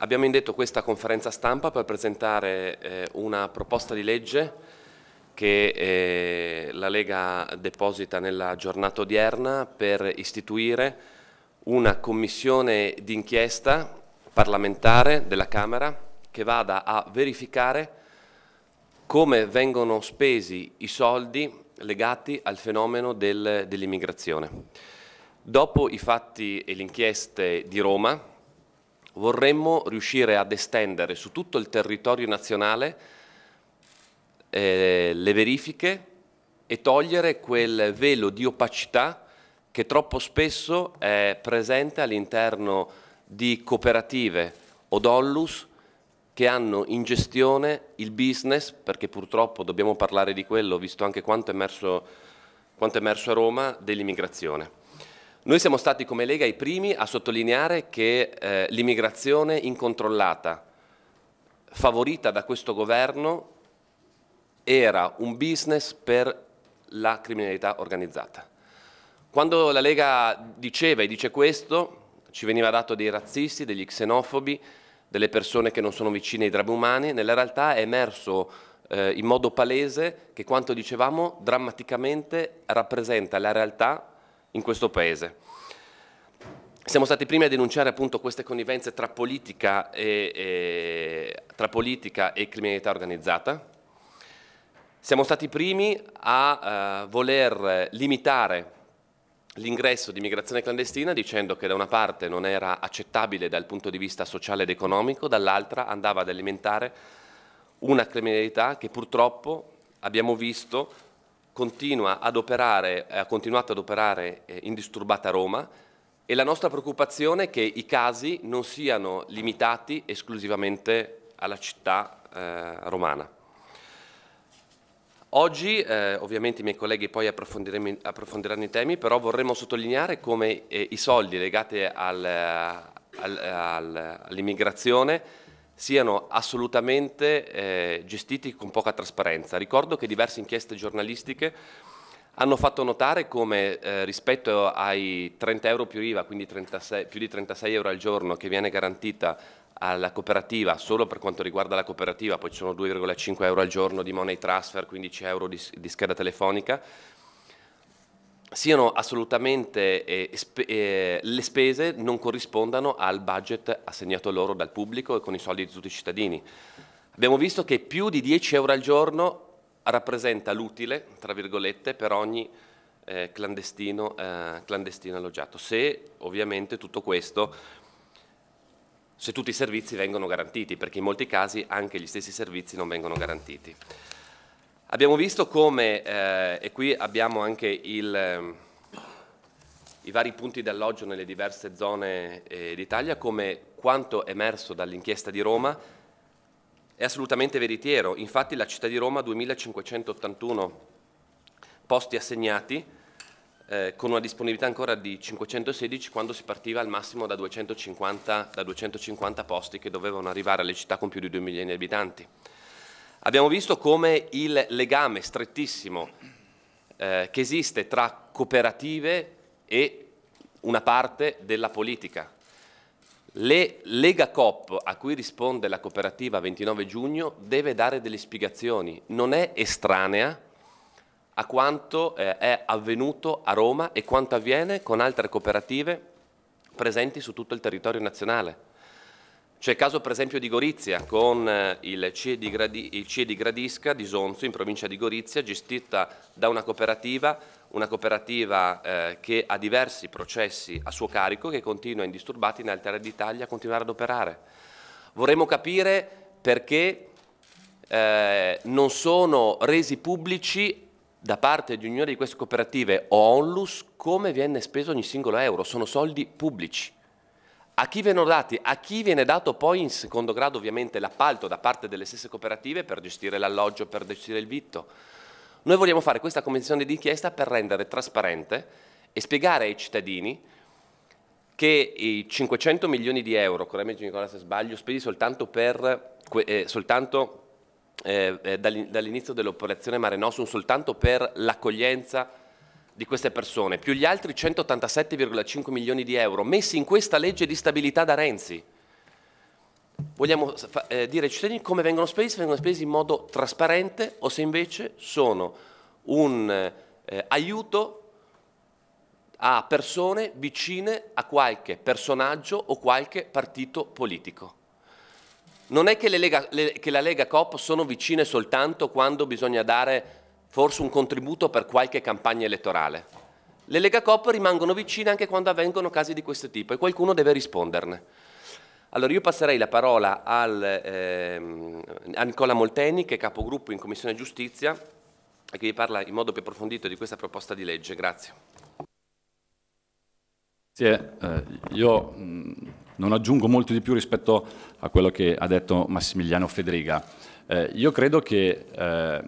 Abbiamo indetto questa conferenza stampa per presentare eh, una proposta di legge che eh, la Lega deposita nella giornata odierna per istituire una commissione d'inchiesta parlamentare della Camera che vada a verificare come vengono spesi i soldi legati al fenomeno del, dell'immigrazione. Dopo i fatti e le inchieste di Roma, vorremmo riuscire ad estendere su tutto il territorio nazionale eh, le verifiche e togliere quel velo di opacità che troppo spesso è presente all'interno di cooperative o dollus che hanno in gestione il business, perché purtroppo dobbiamo parlare di quello, visto anche quanto è emerso, quanto è emerso a Roma, dell'immigrazione. Noi siamo stati come Lega i primi a sottolineare che eh, l'immigrazione incontrollata, favorita da questo governo, era un business per la criminalità organizzata. Quando la Lega diceva e dice questo, ci veniva dato dei razzisti, degli xenofobi, delle persone che non sono vicine ai drammi umani, nella realtà è emerso eh, in modo palese che quanto dicevamo drammaticamente rappresenta la realtà in questo Paese. Siamo stati i primi a denunciare appunto queste connivenze tra politica e, e, tra politica e criminalità organizzata. Siamo stati i primi a eh, voler limitare l'ingresso di immigrazione clandestina dicendo che da una parte non era accettabile dal punto di vista sociale ed economico, dall'altra andava ad alimentare una criminalità che purtroppo abbiamo visto continua ad operare, eh, ha continuato ad operare eh, indisturbata a Roma e la nostra preoccupazione è che i casi non siano limitati esclusivamente alla città eh, romana. Oggi, eh, ovviamente i miei colleghi poi approfondiranno i temi, però vorremmo sottolineare come eh, i soldi legati al, al, al, all'immigrazione siano assolutamente eh, gestiti con poca trasparenza. Ricordo che diverse inchieste giornalistiche hanno fatto notare come eh, rispetto ai 30 euro più IVA, quindi 36, più di 36 euro al giorno che viene garantita alla cooperativa, solo per quanto riguarda la cooperativa, poi ci sono 2,5 euro al giorno di money transfer, 15 euro di, di scheda telefonica, siano assolutamente eh, spe eh, le spese non corrispondano al budget assegnato loro dal pubblico e con i soldi di tutti i cittadini. Abbiamo visto che più di 10 euro al giorno rappresenta l'utile, tra virgolette, per ogni eh, clandestino, eh, clandestino alloggiato, se ovviamente tutto questo, se tutti i servizi vengono garantiti, perché in molti casi anche gli stessi servizi non vengono garantiti. Abbiamo visto come, eh, e qui abbiamo anche il, ehm, i vari punti di alloggio nelle diverse zone eh, d'Italia, come quanto emerso dall'inchiesta di Roma è assolutamente veritiero. Infatti la città di Roma ha 2581 posti assegnati eh, con una disponibilità ancora di 516 quando si partiva al massimo da 250, da 250 posti che dovevano arrivare alle città con più di 2 milioni di abitanti. Abbiamo visto come il legame strettissimo eh, che esiste tra cooperative e una parte della politica. Le Lega Coop a cui risponde la cooperativa 29 giugno deve dare delle spiegazioni, non è estranea a quanto eh, è avvenuto a Roma e quanto avviene con altre cooperative presenti su tutto il territorio nazionale. C'è il caso per esempio di Gorizia con eh, il CIE di, Gradi, il CIE di Gradisca di Sonzo in provincia di Gorizia gestita da una cooperativa, una cooperativa eh, che ha diversi processi a suo carico che continua indisturbati in altre aree d'Italia a continuare ad operare. Vorremmo capire perché eh, non sono resi pubblici da parte di ognuna di queste cooperative o onlus come viene speso ogni singolo euro, sono soldi pubblici. A chi, vengono dati, a chi viene dato poi in secondo grado ovviamente l'appalto da parte delle stesse cooperative per gestire l'alloggio, per gestire il vitto. Noi vogliamo fare questa commissione d'inchiesta per rendere trasparente e spiegare ai cittadini che i 500 milioni di euro, correggimi Nicola se sbaglio, spesi soltanto, eh, soltanto eh, eh dall'inizio dell'operazione Mare Nostrum, soltanto per l'accoglienza di queste persone, più gli altri 187,5 milioni di euro messi in questa legge di stabilità da Renzi. Vogliamo eh, dire ai cittadini come vengono spesi, se vengono spesi in modo trasparente o se invece sono un eh, aiuto a persone vicine a qualche personaggio o qualche partito politico. Non è che, Lega, le, che la Lega Coop sono vicine soltanto quando bisogna dare forse un contributo per qualche campagna elettorale. Le Lega Coop rimangono vicine anche quando avvengono casi di questo tipo e qualcuno deve risponderne. Allora io passerei la parola al, ehm, a Nicola Molteni che è capogruppo in Commissione Giustizia e che vi parla in modo più approfondito di questa proposta di legge. Grazie. Sì, eh, io mh, mm, non aggiungo molto di più rispetto a quello che ha detto Massimiliano Federica. Eh, io credo che eh,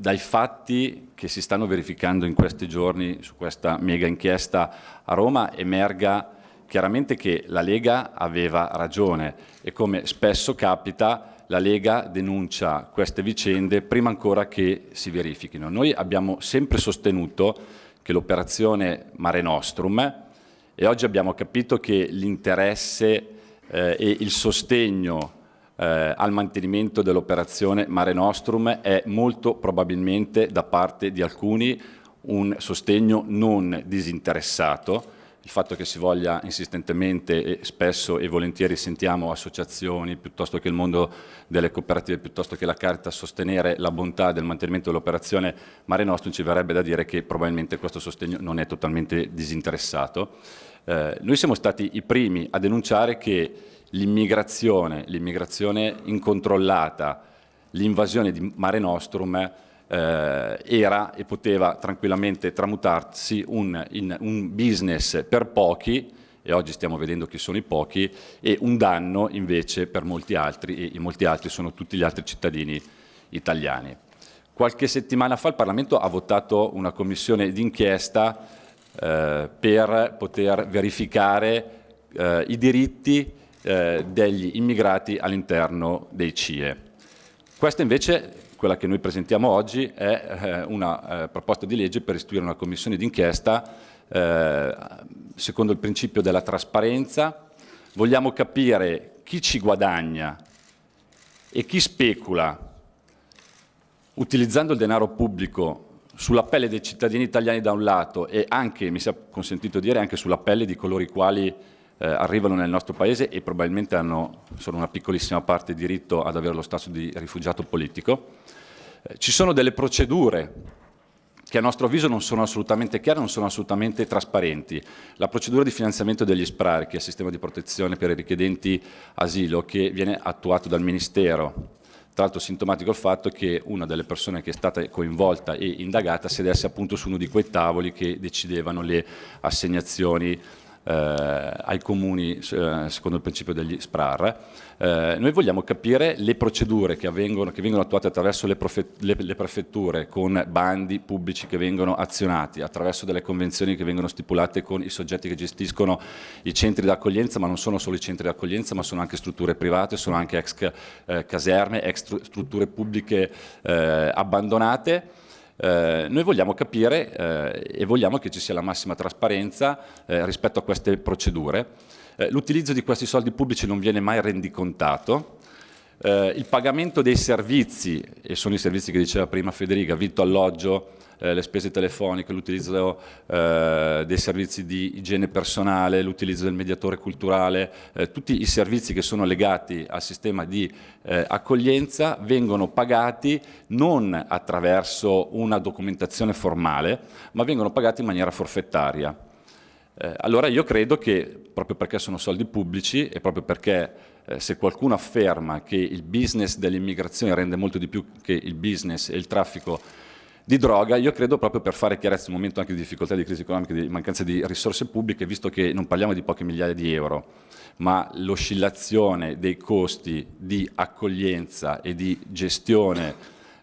dai fatti che si stanno verificando in questi giorni su questa mega inchiesta a Roma emerga chiaramente che la Lega aveva ragione e come spesso capita la Lega denuncia queste vicende prima ancora che si verifichino. Noi abbiamo sempre sostenuto che l'operazione Mare Nostrum e oggi abbiamo capito che l'interesse eh, e il sostegno eh, al mantenimento dell'operazione Mare Nostrum è molto probabilmente da parte di alcuni un sostegno non disinteressato. Il fatto che si voglia insistentemente e spesso e volentieri sentiamo associazioni piuttosto che il mondo delle cooperative, piuttosto che la carta sostenere la bontà del mantenimento dell'operazione Mare Nostrum ci verrebbe da dire che probabilmente questo sostegno non è totalmente disinteressato. Eh, noi siamo stati i primi a denunciare che l'immigrazione, l'immigrazione incontrollata, l'invasione di Mare Nostrum eh, era e poteva tranquillamente tramutarsi un, in un business per pochi, e oggi stiamo vedendo chi sono i pochi, e un danno invece per molti altri, e i molti altri sono tutti gli altri cittadini italiani. Qualche settimana fa il Parlamento ha votato una commissione d'inchiesta eh, per poter verificare eh, i diritti eh, degli immigrati all'interno dei CIE. Questa invece, quella che noi presentiamo oggi, è eh, una eh, proposta di legge per istituire una commissione d'inchiesta eh, secondo il principio della trasparenza. Vogliamo capire chi ci guadagna e chi specula utilizzando il denaro pubblico sulla pelle dei cittadini italiani da un lato e anche, mi sia consentito dire, anche sulla pelle di coloro i quali eh, arrivano nel nostro paese e probabilmente hanno solo una piccolissima parte diritto ad avere lo status di rifugiato politico. Eh, ci sono delle procedure che a nostro avviso non sono assolutamente chiare, non sono assolutamente trasparenti. La procedura di finanziamento degli SPRAR, che è il sistema di protezione per i richiedenti asilo, che viene attuato dal Ministero, tra l'altro sintomatico il fatto che una delle persone che è stata coinvolta e indagata sedesse appunto su uno di quei tavoli che decidevano le assegnazioni eh, ai comuni eh, secondo il principio degli SPRAR, eh, noi vogliamo capire le procedure che, avvengono, che vengono attuate attraverso le, le, le, prefetture con bandi pubblici che vengono azionati, attraverso delle convenzioni che vengono stipulate con i soggetti che gestiscono i centri d'accoglienza, ma non sono solo i centri d'accoglienza, ma sono anche strutture private, sono anche ex eh, caserme, ex strutture pubbliche eh, abbandonate eh, noi vogliamo capire eh, e vogliamo che ci sia la massima trasparenza eh, rispetto a queste procedure. Eh, l'utilizzo di questi soldi pubblici non viene mai rendicontato. Eh, il pagamento dei servizi, e sono i servizi che diceva prima Federica, vitto, alloggio, eh, le spese telefoniche, l'utilizzo eh, dei servizi di igiene personale, l'utilizzo del mediatore culturale, eh, tutti i servizi che sono legati al sistema di eh, accoglienza vengono pagati non attraverso una documentazione formale, ma vengono pagati in maniera forfettaria. Eh, allora io credo che proprio perché sono soldi pubblici e proprio perché eh, se qualcuno afferma che il business dell'immigrazione rende molto di più che il business e il traffico di droga, io credo proprio per fare chiarezza in un momento anche di difficoltà, di crisi economica, di mancanza di risorse pubbliche, visto che non parliamo di poche migliaia di euro, ma l'oscillazione dei costi di accoglienza e di gestione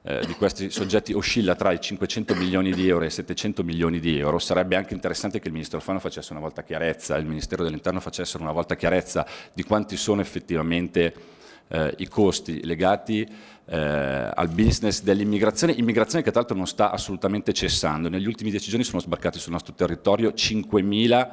eh, di questi soggetti oscilla tra i 500 milioni di euro e i 700 milioni di euro, sarebbe anche interessante che il Ministro Fano facesse una volta chiarezza, il Ministero dell'Interno facesse una volta chiarezza di quanti sono effettivamente eh, i costi legati eh, al business dell'immigrazione, immigrazione che tra l'altro non sta assolutamente cessando. Negli ultimi dieci giorni sono sbarcati sul nostro territorio 5.000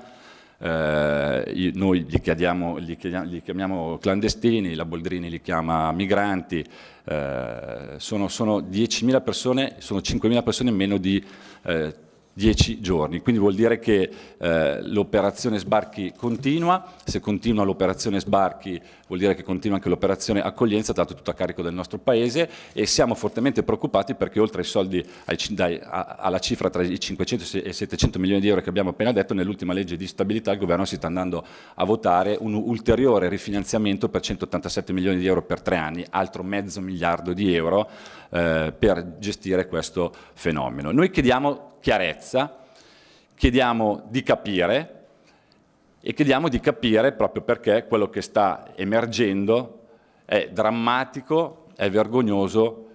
eh, noi li, li, chiediamo, li, chiamiamo clandestini, la Boldrini li chiama migranti, eh, sono, sono 10.000 persone, sono 5.000 persone in meno di eh, 10 giorni, quindi vuol dire che eh, l'operazione sbarchi continua, se continua l'operazione sbarchi vuol dire che continua anche l'operazione accoglienza, tanto tutto a carico del nostro Paese e siamo fortemente preoccupati perché oltre ai soldi, ai, dai, a, alla cifra tra i 500 e i 700 milioni di euro che abbiamo appena detto, nell'ultima legge di stabilità il governo si sta andando a votare un ulteriore rifinanziamento per 187 milioni di euro per tre anni, altro mezzo miliardo di euro eh, per gestire questo fenomeno. Noi chiediamo chiarezza, chiediamo di capire e chiediamo di capire proprio perché quello che sta emergendo è drammatico, è vergognoso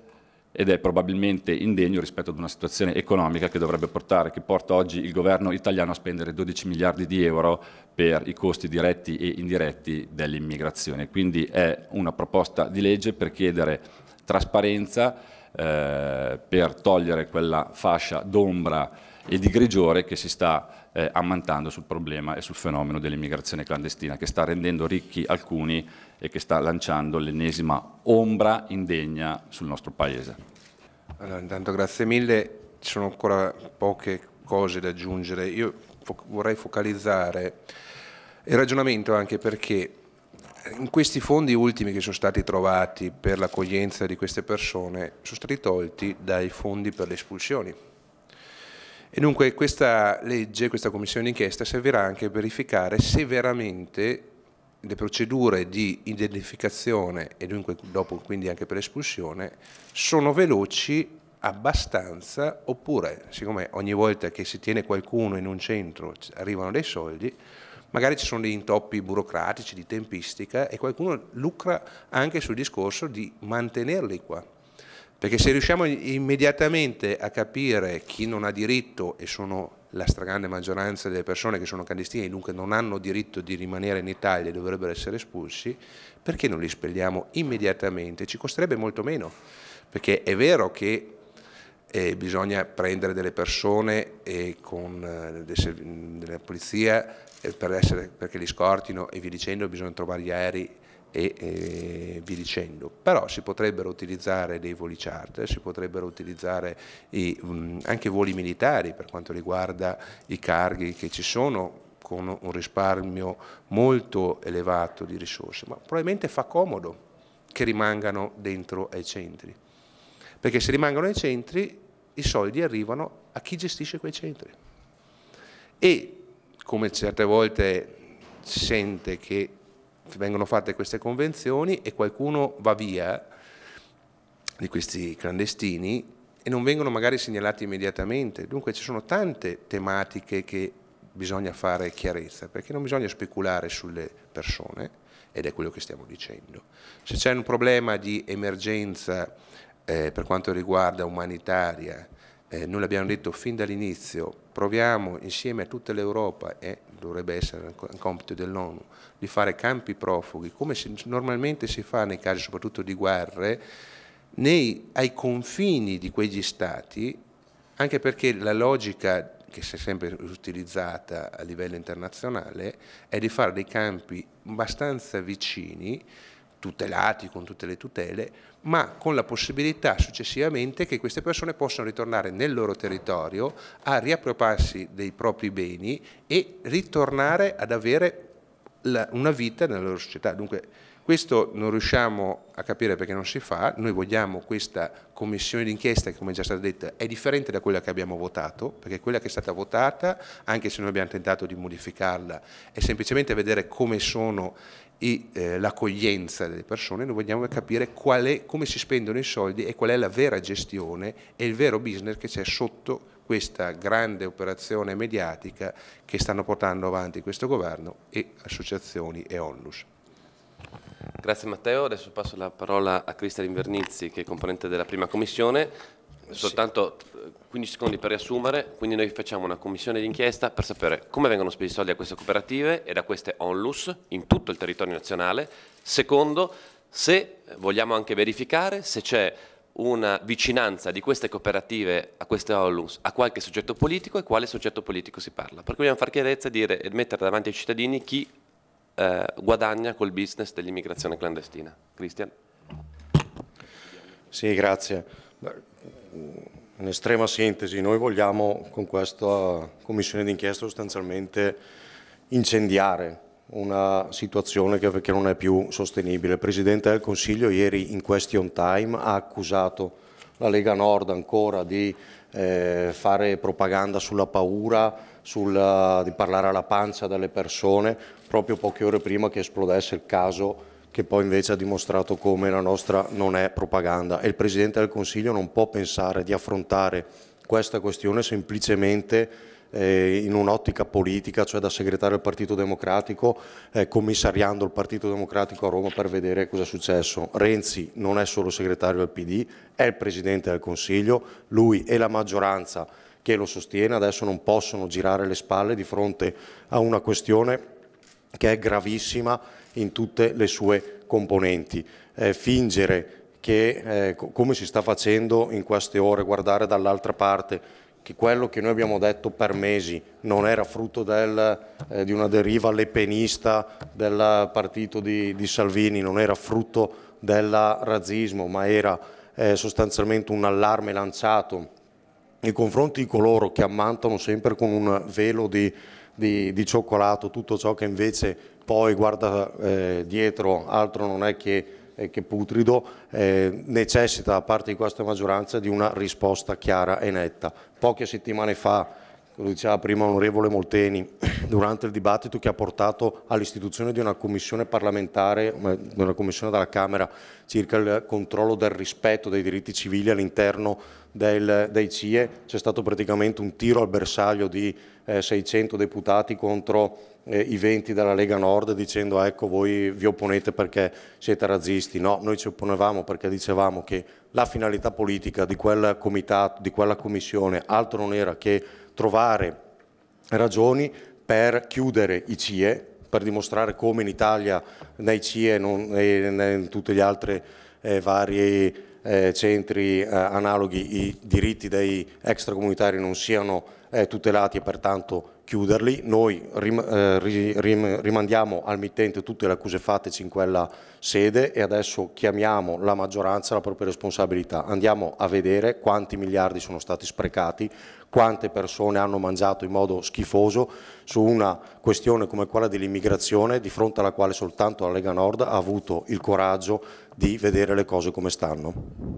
ed è probabilmente indegno rispetto ad una situazione economica che dovrebbe portare, che porta oggi il governo italiano a spendere 12 miliardi di euro per i costi diretti e indiretti dell'immigrazione. Quindi è una proposta di legge per chiedere trasparenza, eh, per togliere quella fascia d'ombra e di grigiore che si sta eh, ammantando sul problema e sul fenomeno dell'immigrazione clandestina, che sta rendendo ricchi alcuni e che sta lanciando l'ennesima ombra indegna sul nostro Paese. Allora, intanto grazie mille, ci sono ancora poche cose da aggiungere. Io fo vorrei focalizzare il ragionamento anche perché in questi fondi ultimi che sono stati trovati per l'accoglienza di queste persone sono stati tolti dai fondi per le espulsioni. E dunque questa legge, questa commissione d'inchiesta servirà anche a verificare se veramente le procedure di identificazione e dunque dopo quindi anche per l'espulsione sono veloci abbastanza oppure siccome ogni volta che si tiene qualcuno in un centro arrivano dei soldi magari ci sono degli intoppi burocratici, di tempistica e qualcuno lucra anche sul discorso di mantenerli qua. Perché se riusciamo immediatamente a capire chi non ha diritto, e sono la stragrande maggioranza delle persone che sono clandestine e dunque non hanno diritto di rimanere in Italia e dovrebbero essere espulsi, perché non li spelliamo immediatamente? Ci costerebbe molto meno, perché è vero che e bisogna prendere delle persone con eh, la polizia eh, per essere, perché li scortino e via dicendo, bisogna trovare gli aerei e, e via dicendo. Però si potrebbero utilizzare dei voli charter, si potrebbero utilizzare i, mm, anche voli militari per quanto riguarda i carghi che ci sono con un risparmio molto elevato di risorse, ma probabilmente fa comodo che rimangano dentro ai centri perché se rimangono nei centri i soldi arrivano a chi gestisce quei centri. E come certe volte si sente che vengono fatte queste convenzioni e qualcuno va via di questi clandestini e non vengono magari segnalati immediatamente. Dunque ci sono tante tematiche che bisogna fare chiarezza, perché non bisogna speculare sulle persone, ed è quello che stiamo dicendo. Se c'è un problema di emergenza eh, per quanto riguarda umanitaria, eh, noi l'abbiamo detto fin dall'inizio, proviamo insieme a tutta l'Europa, e eh, dovrebbe essere un compito dell'ONU, di fare campi profughi, come si, normalmente si fa nei casi soprattutto di guerre, nei, ai confini di quegli stati, anche perché la logica che si è sempre utilizzata a livello internazionale è di fare dei campi abbastanza vicini tutelati con tutte le tutele, ma con la possibilità successivamente che queste persone possano ritornare nel loro territorio a riappropriarsi dei propri beni e ritornare ad avere una vita nella loro società. Dunque, questo non riusciamo a capire perché non si fa, noi vogliamo questa commissione d'inchiesta che come già stato detto è differente da quella che abbiamo votato, perché quella che è stata votata, anche se noi abbiamo tentato di modificarla, è semplicemente vedere come sono e eh, l'accoglienza delle persone, noi vogliamo capire è, come si spendono i soldi e qual è la vera gestione e il vero business che c'è sotto questa grande operazione mediatica che stanno portando avanti questo governo e associazioni e onlus. Grazie Matteo, adesso passo la parola a Cristian Invernizzi che è componente della prima commissione Soltanto 15 eh, secondi per riassumere, quindi noi facciamo una commissione d'inchiesta per sapere come vengono spesi i soldi a queste cooperative e da queste onlus in tutto il territorio nazionale. Secondo, se vogliamo anche verificare se c'è una vicinanza di queste cooperative a queste onlus a qualche soggetto politico e quale soggetto politico si parla. perché vogliamo dobbiamo far chiarezza e, dire, e mettere davanti ai cittadini chi eh, guadagna col business dell'immigrazione clandestina. Cristian. Sì, grazie in estrema sintesi, noi vogliamo con questa commissione d'inchiesta sostanzialmente incendiare una situazione che, che, non è più sostenibile. Il Presidente del Consiglio ieri in question time ha accusato la Lega Nord ancora di eh, fare propaganda sulla paura, sulla, di parlare alla pancia delle persone, proprio poche ore prima che esplodesse il caso che poi invece ha dimostrato come la nostra non è propaganda e il Presidente del Consiglio non può pensare di affrontare questa questione semplicemente eh, in un'ottica politica, cioè da segretario del Partito Democratico, eh, commissariando il Partito Democratico a Roma per vedere cosa è successo. Renzi non è solo segretario del PD, è il Presidente del Consiglio, lui e la maggioranza che lo sostiene adesso non possono girare le spalle di fronte a una questione che è gravissima in tutte le sue componenti. Eh, fingere che, eh, come si sta facendo in queste ore, guardare dall'altra parte, che quello che noi abbiamo detto per mesi non era frutto del, eh, di una deriva lepenista del partito di, di Salvini, non era frutto del razzismo, ma era eh, sostanzialmente un allarme lanciato nei confronti di coloro che ammantano sempre con un velo di, di, di cioccolato tutto ciò che invece poi guarda eh, dietro, altro non è che, eh, che putrido, eh, necessita da parte di questa maggioranza di una risposta chiara e netta. Poche settimane fa, lo diceva prima l'onorevole Molteni, durante il dibattito che ha portato all'istituzione di una commissione parlamentare, eh, una commissione della Camera, circa il controllo del rispetto dei diritti civili all'interno dei CIE, c'è stato praticamente un tiro al bersaglio di 600 eh, deputati contro eh, i venti della Lega Nord dicendo ecco voi vi opponete perché siete razzisti, no, noi ci opponevamo perché dicevamo che la finalità politica di quel comitato, di quella commissione altro non era che trovare ragioni per chiudere i CIE, per dimostrare come in Italia nei CIE non, e in tutti gli altri eh, vari eh, centri eh, analoghi i diritti dei extracomunitari non siano eh, tutelati e pertanto chiuderli. Noi rim, eh, rim, rimandiamo al mittente tutte le accuse fatteci in quella sede e adesso chiamiamo la maggioranza alla propria responsabilità. Andiamo a vedere quanti miliardi sono stati sprecati, quante persone hanno mangiato in modo schifoso su una questione come quella dell'immigrazione di fronte alla quale soltanto la Lega Nord ha avuto il coraggio di vedere le cose come stanno.